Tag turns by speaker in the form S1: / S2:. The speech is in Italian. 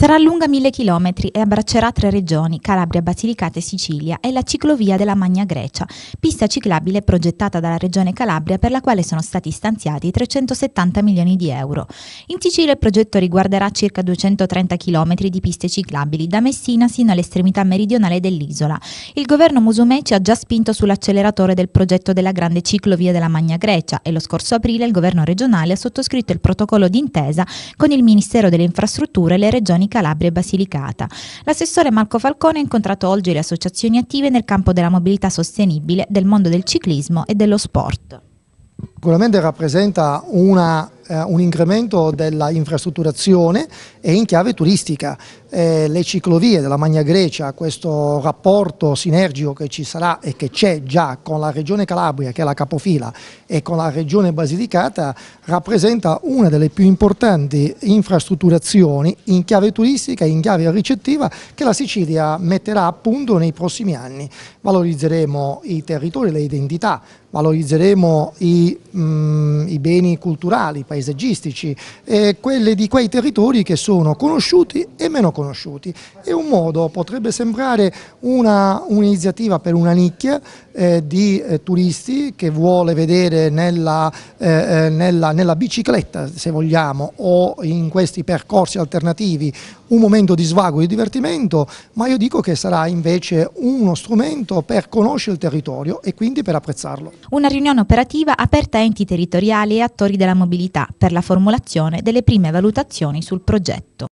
S1: Sarà lunga mille chilometri e abbraccerà tre regioni, Calabria, Basilicata e Sicilia, e la ciclovia della Magna Grecia, pista ciclabile progettata dalla regione Calabria per la quale sono stati stanziati 370 milioni di euro. In Sicilia il progetto riguarderà circa 230 chilometri di piste ciclabili da Messina sino all'estremità meridionale dell'isola. Il governo Musumeci ha già spinto sull'acceleratore del progetto della grande ciclovia della Magna Grecia e lo scorso aprile il governo regionale ha sottoscritto il protocollo d'intesa con il Ministero delle Infrastrutture e le regioni Calabria e Basilicata. L'assessore Marco Falcone ha incontrato oggi le associazioni attive nel campo della mobilità sostenibile, del mondo del ciclismo e dello sport.
S2: Sicuramente rappresenta una, eh, un incremento della infrastrutturazione e in chiave turistica. Eh, le ciclovie della Magna Grecia, questo rapporto sinergico che ci sarà e che c'è già con la regione Calabria, che è la capofila, e con la regione Basilicata, rappresenta una delle più importanti infrastrutturazioni in chiave turistica e in chiave ricettiva che la Sicilia metterà a punto nei prossimi anni. Valorizzeremo i territori, le identità, valorizzeremo i mh, i beni culturali, paesaggistici, eh, quelli di quei territori che sono conosciuti e meno conosciuti. È un modo, potrebbe sembrare un'iniziativa un per una nicchia eh, di eh, turisti che vuole vedere nella, eh, eh, nella, nella bicicletta, se vogliamo, o in questi percorsi alternativi un momento di svago e di divertimento, ma io dico che sarà invece uno strumento per conoscere il territorio e quindi per apprezzarlo.
S1: Una riunione operativa aperta a enti territoriali e attori della mobilità per la formulazione delle prime valutazioni sul progetto.